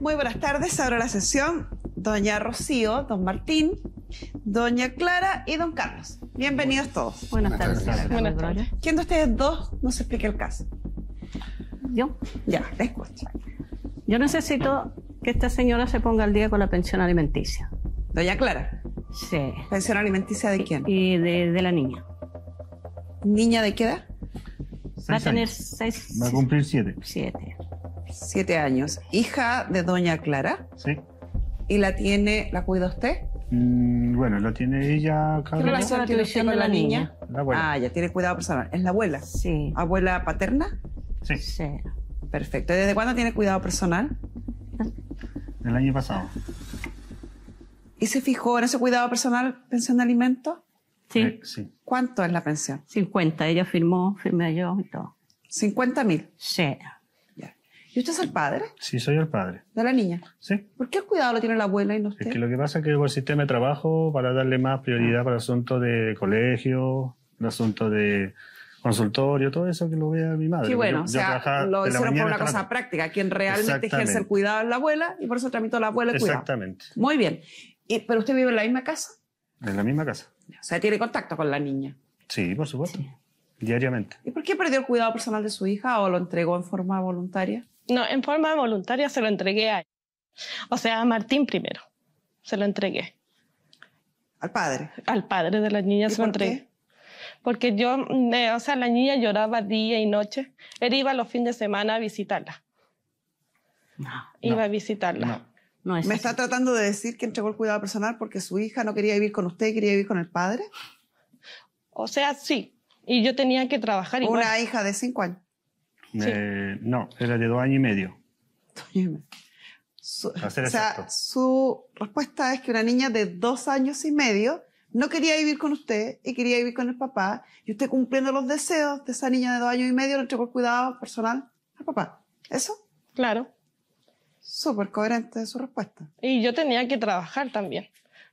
Muy buenas tardes, ahora la sesión. Doña Rocío, don Martín, doña Clara y don Carlos. Bienvenidos todos. Buenas, tardes. Buenas ¿Quién de ustedes dos nos explique el caso? Yo. Ya, te Yo necesito que esta señora se ponga al día con la pensión alimenticia. Doña Clara. Sí. ¿Pensión alimenticia de quién? Y de, la niña. ¿Niña de qué edad? Va a tener seis. Va a cumplir siete. Siete. Siete años. Hija de doña Clara. Sí. ¿Y la tiene, la cuida usted? Mm, bueno, la tiene ella. ¿Qué relación tiene usted con la niña? La abuela. Ah, ya tiene cuidado personal. ¿Es la abuela? Sí. ¿Abuela paterna? Sí. Sí. Perfecto. ¿Y desde cuándo tiene cuidado personal? El año pasado. ¿Y se fijó en ese cuidado personal, pensión de alimentos? Sí. Eh, sí. ¿Cuánto es la pensión? 50. Ella firmó, firmé yo y todo. ¿50 mil? Sí. ¿Y usted es el padre? Sí, soy el padre. ¿De la niña? Sí. ¿Por qué el cuidado lo tiene la abuela y no usted? Es que lo que pasa es que el sistema de trabajo, para darle más prioridad ah. para asuntos de colegio, asuntos de consultorio, todo eso que lo vea mi madre. sí, bueno, o sea, lo hicieron por una cosa práctica. Quien realmente ejerce el cuidado es la abuela y por eso tramitó la abuela el Exactamente. Muy bien. ¿Y, ¿Pero usted vive en la misma casa? En la misma casa. O sea, tiene contacto con la niña. Sí, por supuesto. Diariamente. ¿Y por qué perdió el cuidado personal de su hija o lo entregó en forma voluntaria? No, en forma voluntaria se lo entregué a él. O sea, a Martín primero. Se lo entregué. ¿Al padre? Al padre de la niña se lo entregué. Porque yo, mm, eh, o sea, la niña lloraba día y noche. Él iba los fines de semana a visitarla. No, iba a visitarla. Me está tratando de decir que entregó el cuidado personal porque su hija no quería vivir con usted, quería vivir con el padre. O sea, sí. Y yo tenía que trabajar. Una hija de cinco años. Eh, no, era de dos años y medio. Su, o sea, su respuesta es que una niña de dos años y medio no quería vivir con usted y quería vivir con el papá, y usted cumpliendo los deseos de esa niña de dos años y medio le entregó cuidado personal al papá. ¿Eso? Claro. Súper coherente su respuesta. Y yo tenía que trabajar también.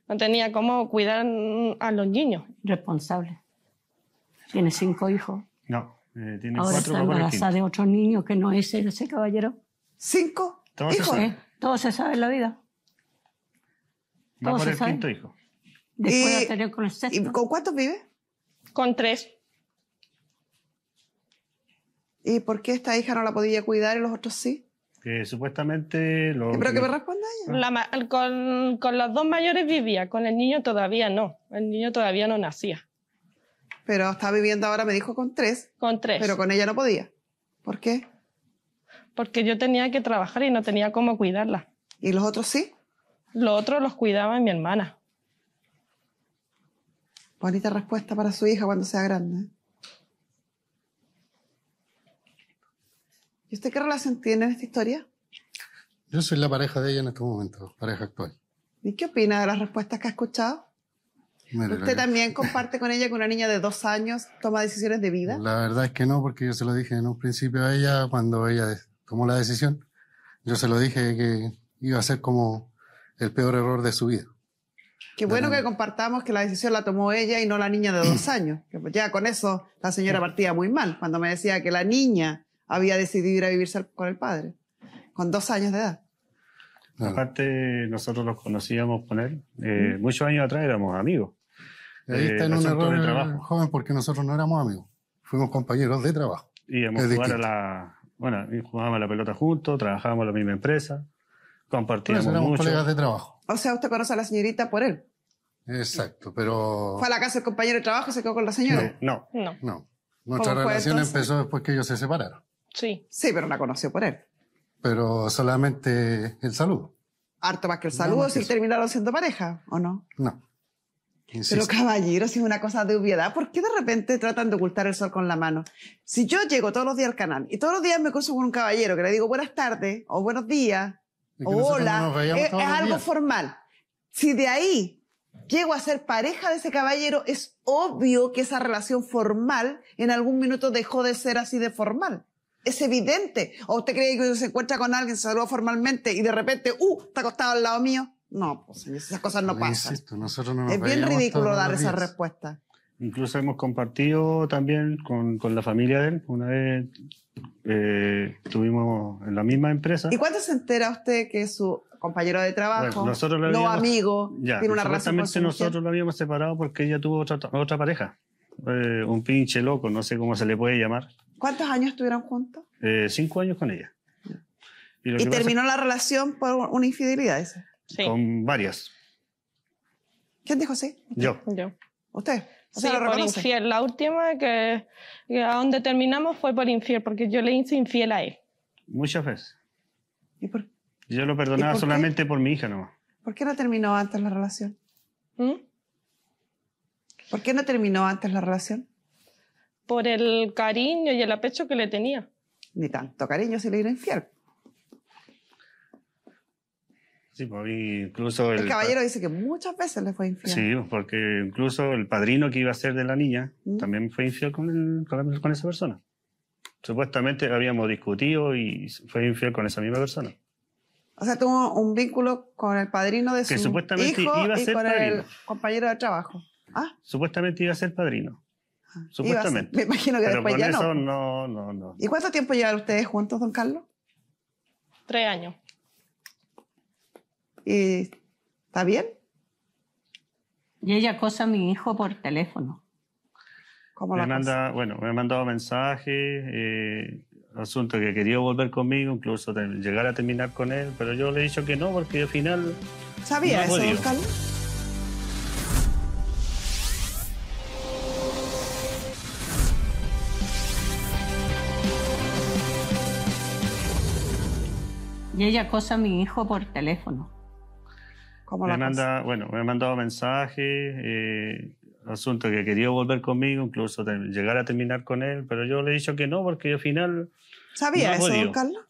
No tenía cómo cuidar a los niños. Responsable. Tiene cinco hijos. No. Eh, tiene Ahora está embarazada de otro niño que no es ese caballero. ¿Cinco? hijos? Eh, todo se sabe en la vida. Va por el quinto hijo. Después de tener con el sexto. ¿Y con cuántos vive? Con tres. ¿Y por qué esta hija no la podía cuidar y los otros sí? Que supuestamente... Lo, ¿Pero que me responda ella? con los dos mayores vivía, con el niño todavía no. El niño todavía no nacía pero está viviendo ahora, me dijo, con tres. Con tres. Pero con ella no podía. ¿Por qué? Porque yo tenía que trabajar y no tenía cómo cuidarla. ¿Y los otros sí? Los otros los cuidaba mi hermana. Bonita respuesta para su hija cuando sea grande. ¿eh? ¿Y usted qué relación tiene en esta historia? Yo soy la pareja de ella en este momento, pareja actual. ¿Y qué opina de las respuestas que ha escuchado? ¿Usted también comparte con ella que una niña de dos años toma decisiones de vida? La verdad es que no, porque yo se lo dije en un principio a ella cuando ella tomó la decisión. Yo se lo dije que iba a ser como el peor error de su vida. Qué bueno que compartamos que la decisión la tomó ella y no la niña de dos años. Que pues ya con eso la señora partía muy mal cuando me decía que la niña había decidido ir a vivirse con el padre, con dos años de edad. Aparte, nosotros los conocíamos por él. Eh, muchos años atrás éramos amigos. ahí está eh, en un error de trabajo. joven porque nosotros no éramos amigos. Fuimos compañeros de trabajo. Y Bueno, jugábamos la pelota juntos, trabajábamos en la misma empresa, compartíamos éramos mucho. colegas de trabajo. O sea, usted conoce a la señorita por él. Exacto, pero... ¿Fue a la casa del compañero de trabajo y se quedó con la señora? No. No. Nuestra relación empezó después que ellos se separaron. Sí. Sí, pero la conoció por él pero solamente el saludo. Harto más que el saludo si terminaron siendo pareja, ¿o no? No. Pero caballero, es una cosa de obviedad, ¿por qué de repente tratan de ocultar el sol con la mano? Si yo llego todos los días al canal y todos los días me cruzo con un caballero que le digo buenas tardes o buenos días o hola, eh, es, algo formal. Si de ahí llego a ser pareja de ese caballero, es obvio que esa relación formal en algún minuto dejó de ser así de formal. Es evidente. ¿O usted cree que se encuentra con alguien, se saluda formalmente y de repente, ¡uh! Está acostado al lado mío. No, pues esas cosas no pasan. nosotros no nos es bien ridículo dar esa respuesta. Incluso hemos compartido también con, la familia de él. Una vez eh, estuvimos en la misma empresa. ¿Y cuándo se entera usted que su compañero de trabajo, no amigo, tiene una relación con nosotros lo habíamos separado porque ella tuvo otra, otra pareja. Eh, un pinche loco, no sé cómo se le puede llamar. ¿Cuántos años estuvieron juntos? Eh, cinco años con ella. ¿Y, terminó la relación por una infidelidad esa? Sí. Con varias. ¿Quién dijo sí? Yo. Yo. ¿Usted? sí, lo por infiel. La última que, que, a donde terminamos fue por infiel, porque yo le hice infiel a él. Muchas veces. ¿Y por Yo lo perdonaba solamente por mi hija nomás. ¿Por qué no terminó antes la relación? ¿Mm? ¿Por qué no terminó antes la relación? por el cariño y el apecho que le tenía. Ni tanto cariño si le era infiel. Sí, incluso el, caballero dice que muchas veces le fue infiel. Sí, porque incluso el padrino que iba a ser de la niña mm. también fue infiel con, esa persona. Supuestamente habíamos discutido y fue infiel con esa misma persona. O sea, tuvo un vínculo con el padrino de su supuestamente hijo iba a ser el compañero de trabajo. Ah. Supuestamente iba a ser padrino. Supuestamente. me imagino que después ya eso, no. no. No, ¿Y cuánto tiempo llevan ustedes juntos, don Carlos? Tres años. ¿Y está bien? Y ella acosa a mi hijo por teléfono. ¿Cómo la manda, bueno, me ha mandado mensajes, eh, asunto que quería volver conmigo, incluso llegar a terminar con él, pero yo le he dicho que no, porque al final. ¿Sabía eso, don Carlos? Y ella acosa a mi hijo por teléfono. ¿Cómo me bueno, me ha mandado mensajes, eh, asuntos asunto que quería volver conmigo, incluso llegar a terminar con él, pero yo le he dicho que no, porque al final... ¿Sabía eso, don Carlos?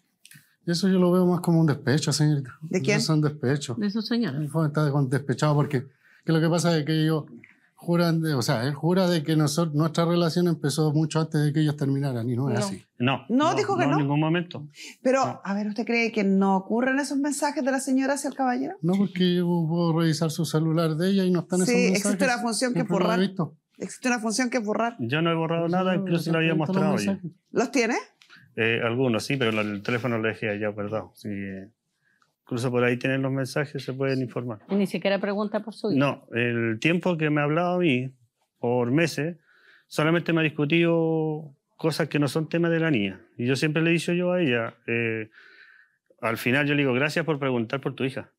Eso yo lo veo más como un despecho, señorita. ¿De quién? Eso es un despecho. De su señora. Mi hijo está despechado porque que lo que pasa es que yo juran o sea, él jura de que nuestra relación empezó mucho antes de que ellos terminaran y no es así. No, no, dijo que no. en ningún momento. Pero, a ver, ¿usted cree que no ocurren esos mensajes de la señora hacia el caballero? No, porque yo puedo revisar su celular de ella y no están esos mensajes. Sí, existe la función que borrar. Existe una función que borrar. Yo no he borrado pues nada, incluso lo había mostrado los, tiene? Eh, algunos sí, pero el teléfono lo dejé allá, perdón. Sí, Incluso por ahí tienen los mensajes, se pueden informar. ni siquiera pregunta por su hija. No, el tiempo que me ha hablado a mí, por meses, solamente me ha discutido cosas que no son temas de la niña. Y yo siempre le he dicho yo a ella, eh, al final yo le digo, gracias por preguntar por tu hija.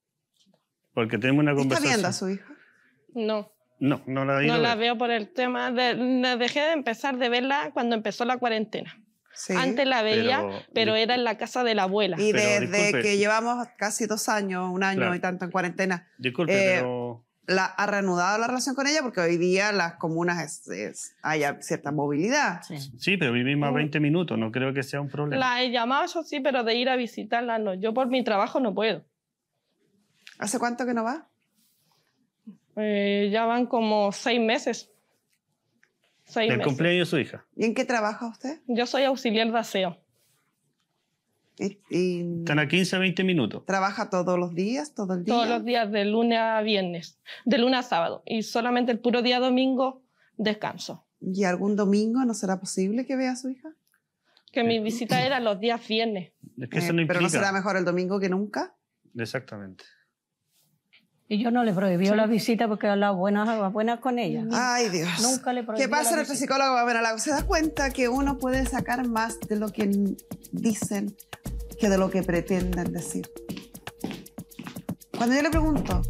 Porque tenemos una conversación. ¿Está viendo a su hija? No. No, no la, no la veo por el tema. dejé de empezar de verla cuando empezó la cuarentena. Antes la veía, pero, era en la casa de la abuela. Y desde que llevamos casi dos años, un año y tanto en cuarentena. Disculpe, eh, pero... La, ha reanudado la relación con ella porque hoy día las comunas es, hay cierta movilidad. Sí, pero vivimos a 20 mm. minutos, no creo que sea un problema. La he llamado eso sí, pero de ir a visitarla no. Yo por mi trabajo no puedo. ¿Hace cuánto que no va? Eh, ya van como seis meses. ¿El del cumpleaños de su hija. ¿Y en qué trabaja usted? Yo soy auxiliar de aseo. Y, Están a 15 a 20 minutos. ¿Trabaja todos los días? Todo el día? Todos los días, de lunes a viernes, de lunes a sábado. Y solamente el puro día domingo descanso. ¿Y algún domingo no será posible que vea a su hija? Que mi eh, visita era los días viernes. Eh, ¿Pero no será mejor el domingo que nunca? Exactamente. Y yo no le prohibí la visita porque hablaba buenas, buenas con ella. Ay, Dios. Nunca le ¿Qué pasa? Nuestro psicólogo ¿Se da cuenta que uno puede sacar más de lo que dicen que de lo que pretenden decir? Cuando yo le pregunto,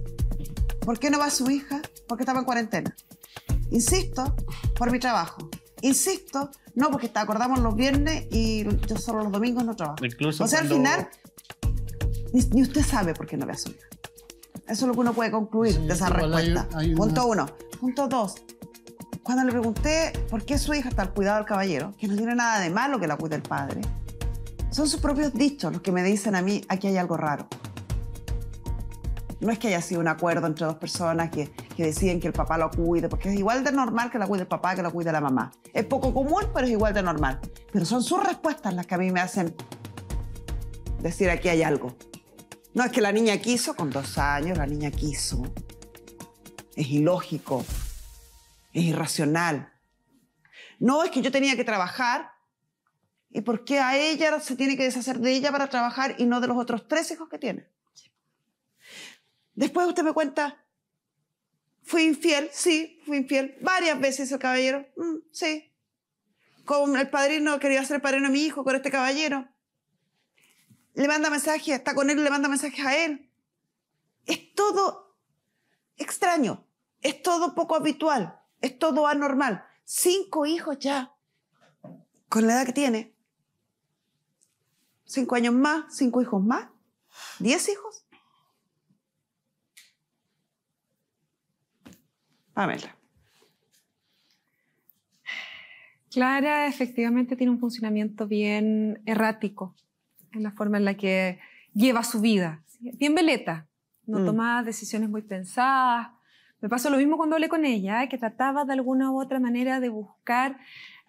¿por qué no va su hija? Porque estaba en cuarentena. Insisto, por mi trabajo. Insisto, no, porque te acordamos los viernes y yo solo los domingos no trabajo. Incluso o sea, al final, ni, usted sabe por qué no ve a su hija. Eso es lo que uno puede concluir de esa respuesta. Punto uno. Punto dos. Cuando le pregunté por qué su hija está al cuidado del caballero, que no tiene nada de malo que la cuide el padre, son sus propios dichos los que me dicen a mí, aquí hay algo raro. No es que haya sido un acuerdo entre dos personas que, que deciden que el papá lo cuide, porque es igual de normal que la cuide el papá que la cuide la mamá. Es poco común, pero es igual de normal. Pero son sus respuestas las que a mí me hacen decir aquí hay algo. No, es que la niña quiso con dos años, la niña quiso. Es ilógico, es irracional. No, es que yo tenía que trabajar. ¿Y por qué a ella se tiene que deshacer de ella para trabajar y no de los otros tres hijos que tiene? Después usted me cuenta, fui infiel, sí, fui infiel. Varias veces el caballero, mm, sí. Con el padrino, quería ser padrino de mi hijo, con este caballero le manda mensajes, está con él le manda mensajes a él. Es todo extraño, es todo poco habitual, es todo anormal. Cinco hijos ya, con la edad que tiene. Cinco años más, cinco hijos más, diez hijos. Pamela. Clara efectivamente tiene un funcionamiento bien errático en la forma en la que lleva su vida. Bien veleta, no tomaba mm. toma decisiones muy pensadas. Me pasó lo mismo cuando hablé con ella, ¿eh? que trataba de alguna u otra manera de buscar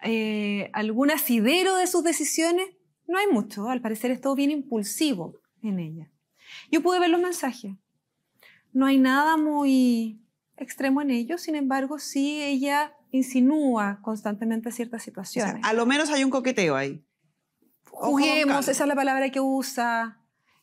eh, algún asidero de sus decisiones. No hay mucho, al parecer es todo bien impulsivo en ella. Yo pude ver los mensajes. No hay nada muy extremo en ellos, sin embargo, sí ella insinúa constantemente ciertas situaciones. a lo menos hay un coqueteo ahí juguemos, esa es la palabra que usa,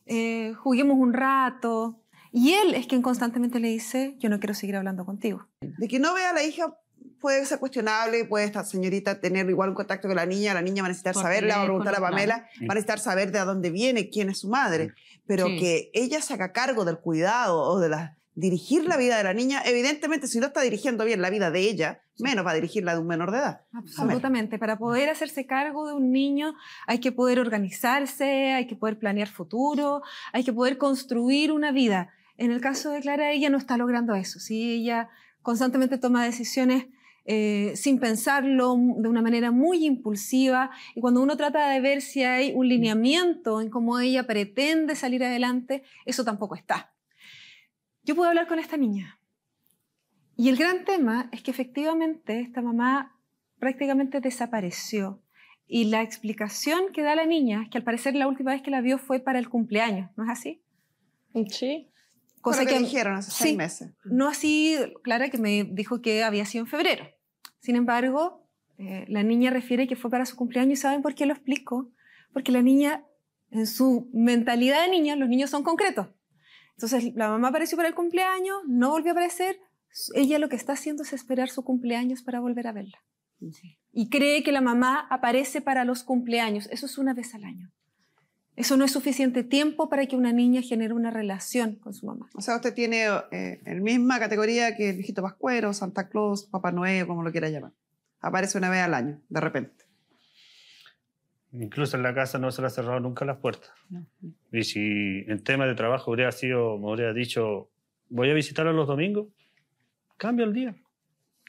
eh, juguemos un rato. Y él es quien constantemente le dice, yo no quiero seguir hablando contigo. De que no vea a la hija puede ser cuestionable, puede esta señorita tener igual un contacto con la niña, la niña va a necesitar saberla, va a preguntar a Pamela, va a necesitar saber de dónde viene, quién es su madre, pero que ella se haga cargo del cuidado o de las dirigir la vida de la niña, evidentemente si no está dirigiendo bien la vida de ella, menos va a dirigir la de un menor de edad. Absolutamente, para poder hacerse cargo de un niño hay que poder organizarse, hay que poder planear futuro, hay que poder construir una vida. En el caso de Clara, ella no está logrando eso, si ella constantemente toma decisiones eh, sin pensarlo, de una manera muy impulsiva. Y cuando uno trata de ver si hay un lineamiento en cómo ella pretende salir adelante, eso tampoco está yo pude hablar con esta niña. Y el gran tema es que efectivamente esta mamá prácticamente desapareció. Y la explicación que da la niña es que al parecer la última vez que la vio fue para el cumpleaños, ¿no es así? Sí. Cosa que, dijeron hace seis meses. No así, Clara, que me dijo que había sido en febrero. Sin embargo, eh, la niña refiere que fue para su cumpleaños y ¿saben por qué lo explico? Porque la niña, en su mentalidad de niña, los niños son concretos. Entonces la mamá apareció para el cumpleaños, no volvió a aparecer. Ella lo que está haciendo es esperar su cumpleaños para volver a verla. Y cree que la mamá aparece para los cumpleaños. Eso es una vez al año. Eso no es suficiente tiempo para que una niña genere una relación con su mamá. O sea, usted tiene eh, la misma categoría que el viejito Pascuero, Santa Claus, Papá Noel, como lo quiera llamar. Aparece una vez al año, de repente. Incluso en la casa no se le ha cerrado nunca las puertas. Y si en tema de trabajo hubiera sido, me hubiera dicho, voy a visitarlos los domingos, cambio el día.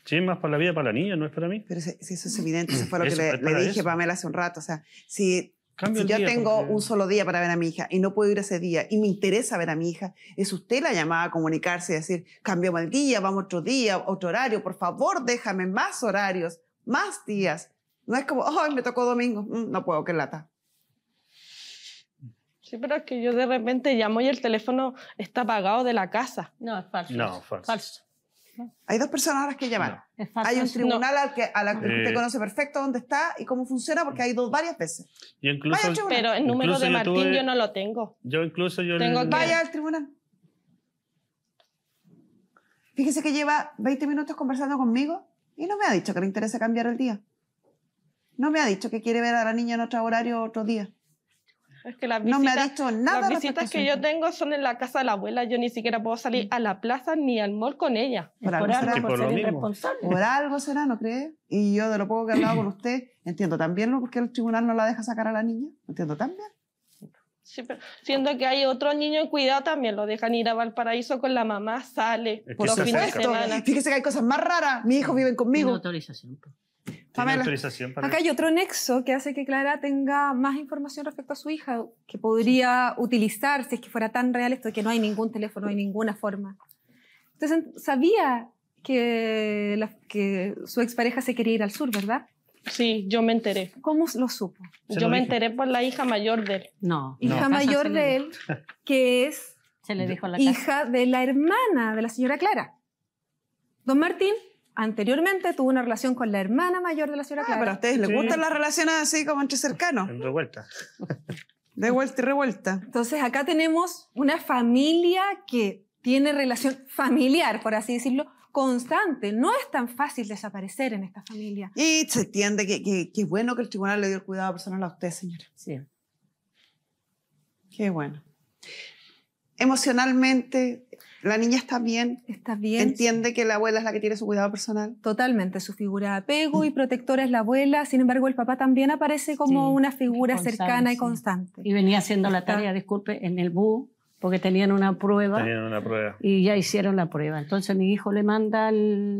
Si es más para la vida, para la niña, no es para mí. Pero si, eso es evidente, eso fue lo que le, dije a Pamela hace un rato. O sea, si, yo tengo un solo día para ver a mi hija y no puedo ir ese día y me interesa ver a mi hija, es usted la llamada a comunicarse y decir, cambiamos el día, vamos otro día, otro horario, por favor, déjame más horarios, más días no es como, ay, me tocó domingo, mm, no puedo, qué lata. Sí, pero es que yo de repente llamo y el teléfono está apagado de la casa. No, es falso. No, falso. falso. Hay dos personas a las que llamar. Hay un tribunal al que, a eh. conoce perfecto dónde está y cómo funciona porque hay dos varias veces. Yo incluso, pero el número de Martín yo, no lo tengo. Yo incluso yo tengo Vaya al tribunal. Fíjese que lleva 20 minutos conversando conmigo y no me ha dicho que le interesa cambiar el día. No me ha dicho que quiere ver a la niña en otro horario otro día. Es que no me ha dicho nada. Las visitas que yo tengo son en la casa de la abuela. Yo ni siquiera puedo salir mm. a la plaza ni al mall con ella. Por, algo, será, por, por algo será, ¿no cree? Y yo de lo poco que he hablado con usted, entiendo también lo porque el tribunal no la deja sacar a la niña. Entiendo también. Sí, pero siendo que hay otro niño en cuidado también, lo dejan ir a Valparaíso con la mamá, sale por los fines de semana. Fíjese que hay cosas más raras. Mis hijos viven conmigo. autorización. Acá hay otro nexo que hace que Clara tenga más información respecto a su hija que podría utilizar si es que fuera tan real esto de que no hay ningún teléfono, de ninguna forma. Entonces, sabía que, que su expareja se quería ir al sur, ¿verdad? Sí, yo me enteré. ¿Cómo lo supo? yo me enteré por la hija mayor de él. No. Hija mayor de él, que es se le dijo la hija de la hermana de la señora Clara. Don Martín anteriormente tuvo una relación con la hermana mayor de la señora ah, Pero a ustedes les gustan las relaciones así como entre cercanos. En revuelta. De vuelta y revuelta. Entonces acá tenemos una familia que tiene relación familiar, por así decirlo, constante. No es tan fácil desaparecer en esta familia. Y se entiende que, que, que bueno que el tribunal le dio el cuidado personal a usted, señora. Sí. Qué bueno. Emocionalmente, la niña está bien. Está bien. Entiende que la abuela es la que tiene su cuidado personal. Totalmente, su figura de apego y mm. protectora es la abuela, sin embargo el papá también aparece como una figura cercana y constante. Y venía haciendo la tarea, disculpe, en el bú porque tenían una prueba. Tenían una prueba. Y ya hicieron la prueba. Entonces mi hijo le manda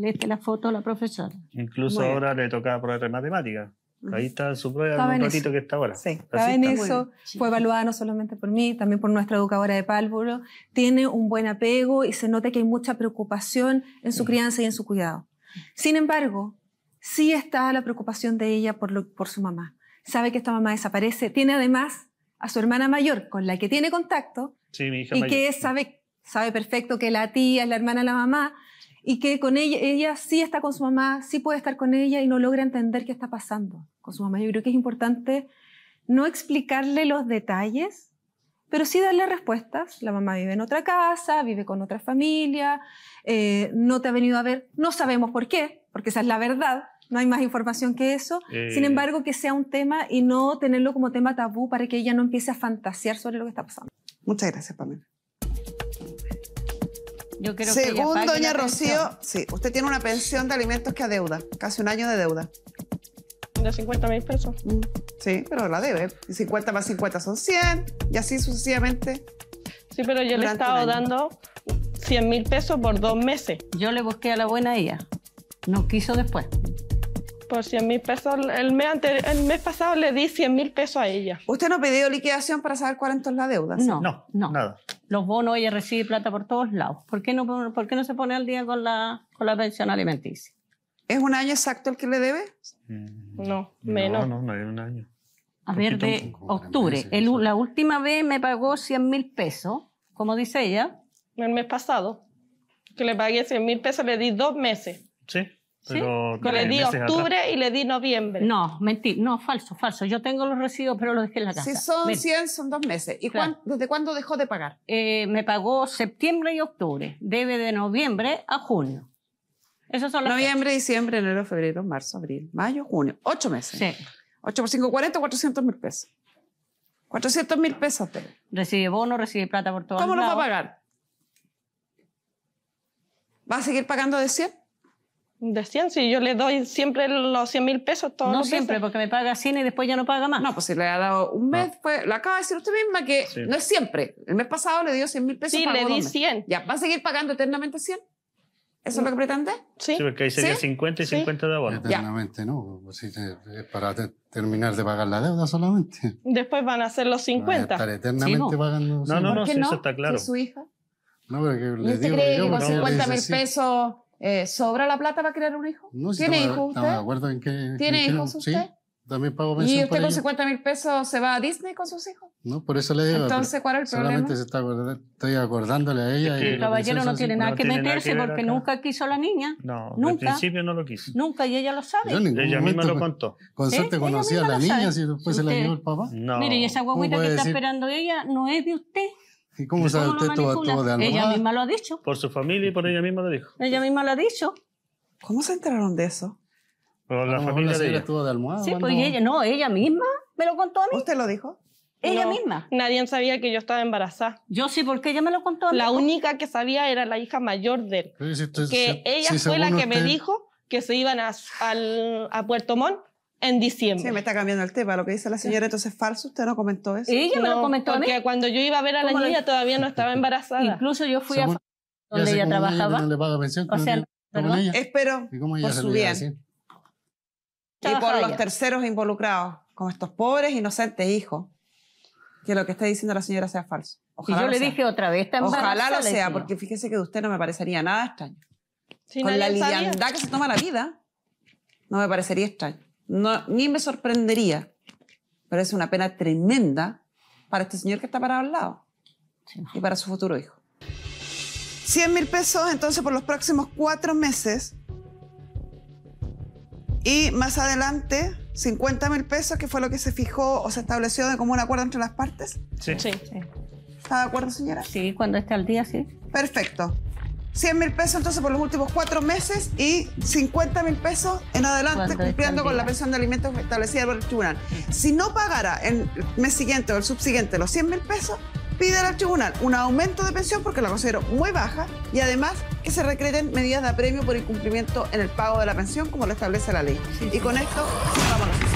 este, la foto a la profesora. Incluso ahora le tocaba prueba de matemática. Ahí está su prueba un ratito que está ahora. Sí, en eso. Fue evaluada no solamente por mí, también por nuestra educadora de pálvulo. Tiene un buen apego y se nota que hay mucha preocupación en su crianza y en su cuidado. Sin embargo, sí está la preocupación de ella por, su mamá. Sabe que esta mamá desaparece. Tiene además a su hermana mayor con la que tiene contacto. y que sabe, sabe perfecto que la tía es la hermana de la mamá, y que con ella, ella sí está con su mamá, sí puede estar con ella y no logra entender qué está pasando con su mamá. Yo creo que es importante no explicarle los detalles, pero sí darle respuestas. La mamá vive en otra casa, vive con otra familia, eh, no te ha venido a ver, no sabemos por qué, porque esa es la verdad, no hay más información que eso. Eh. Sin embargo, que sea un tema y no tenerlo como tema tabú para que ella no empiece a fantasear sobre lo que está pasando. Muchas gracias, Pamela. Yo Según doña Rocío, sí, usted tiene una pensión de alimentos que adeuda, casi un año de deuda. De 50 mil pesos. Mm, sí, pero la debe. 50 más 50 son 100 y así sucesivamente. Sí, pero yo le he estado dando 100 mil pesos por dos meses. Yo le busqué a la buena ella. No quiso después. Por 100 mil pesos. El mes, el mes pasado le di 100 mil pesos a ella. ¿Usted no pidió liquidación para saber cuánto es la deuda? No, no, no. Nada los bonos, ella recibe plata por todos lados. ¿Por qué no, por no se pone al día con la, con la pensión alimenticia? ¿Es un año exacto el que le debe? Mm. No, menos. No, no, no es un año. A ver, de octubre. la última vez me pagó 100 mil pesos, como dice ella. El mes pasado. Que le pagué 100 mil pesos, le di dos meses. Sí. Pero le di octubre y le di noviembre. No, mentir, no, falso, falso. Yo tengo los residuos, pero los dejé en la casa. Si son 100, son dos meses. ¿Y desde cuándo dejó de pagar? Eh, me pagó septiembre y octubre. Debe de noviembre a junio. eso son los Noviembre, diciembre, enero, febrero, marzo, abril, mayo, junio. Ocho meses. Sí. 8 por cinco, 40, 400 mil pesos. 400 mil pesos. pero Recibe bono, recibe plata por todo. ¿Cómo lo va a pagar? ¿Va a seguir pagando de 100? De 100, si yo le doy siempre los 100 mil pesos todos No siempre, porque me paga 100 y después ya no paga más. No, pues si le ha dado un ah. mes, pues lo acaba de decir usted misma que no es siempre. El mes pasado le dio 100 mil pesos. Sí, le di 100. ¿Ya va a seguir pagando eternamente 100? ¿Eso es lo que pretende? Sí. sí porque ahí sería 50 y 50 de abono. Eternamente no, pues es para terminar de pagar la deuda solamente. Después van a ser los 50. ¿Para a estar eternamente pagando. No, no, no, si no? eso está claro. su hija? No, pero que le digo cree yo, que con 50 mil pesos eh, ¿Sobra la plata para crear un hijo? ¿Tiene hijos usted? en ¿Tiene hijos usted? Sí, también pago ¿Y usted con 50 mil pesos se va a Disney con sus hijos? No, por eso le digo. Entonces, ¿cuál es el solamente problema? Solamente se está estoy acordándole a ella. el caballero no tiene nada que meterse porque nunca quiso a la niña. No, nunca. al principio no lo quiso. Nunca, y ella lo sabe. Yo ella misma lo contó. Con suerte conocía a la niña y después se la dio el papá. No. Mire, y esa guaguita que está esperando ella no es de usted. ¿Y cómo sabe usted todo, todo, de almohada? Ella ah. misma lo ha dicho. Por su familia y por ella misma lo dijo. Ella misma lo ha dicho. ¿Cómo se enteraron de eso? Por la familia de ella. de almohada, sí, pues ella, no, ella misma me lo contó a mí. ¿Usted lo dijo? Ella misma. Nadie sabía que yo estaba embarazada. Yo sí, porque ella me lo contó. A mí. La única que sabía era la hija mayor de él. que ella fue la que me dijo que se iban a, a Puerto Montt en diciembre. Sí, me está cambiando el tema. Lo que dice la señora, entonces es falso. Usted no comentó eso. Ella no, me lo comentó porque cuando yo iba a ver a la niña todavía no estaba embarazada. Incluso yo fui a donde ella trabajaba. O sea, Espero por su bien. Y por los terceros involucrados, como estos pobres, inocentes hijos, que lo que está diciendo la señora sea falso. Ojalá y yo le dije otra vez, está Ojalá lo sea, porque fíjese que de usted no me parecería nada extraño. Con la liviandad que se toma la vida, no me parecería extraño ni me sorprendería, pero es una pena tremenda para este señor que está parado al lado y para su futuro hijo. 100 mil pesos entonces por los próximos cuatro meses y más adelante 50 mil pesos, que fue lo que se fijó o se estableció de un acuerdo entre las partes. Sí. sí. ¿Está de acuerdo, señora? Sí, cuando esté al día, sí. Perfecto. 100 mil pesos entonces por los últimos cuatro meses y 50 mil pesos en adelante cumpliendo con la pensión de alimentos establecida por el tribunal. Si no pagara el mes siguiente o el subsiguiente los 100 mil pesos, pide al tribunal un aumento de pensión porque la considero muy baja y además que se recreten medidas de apremio por incumplimiento en el pago de la pensión como lo establece la ley. Y con esto vámonos.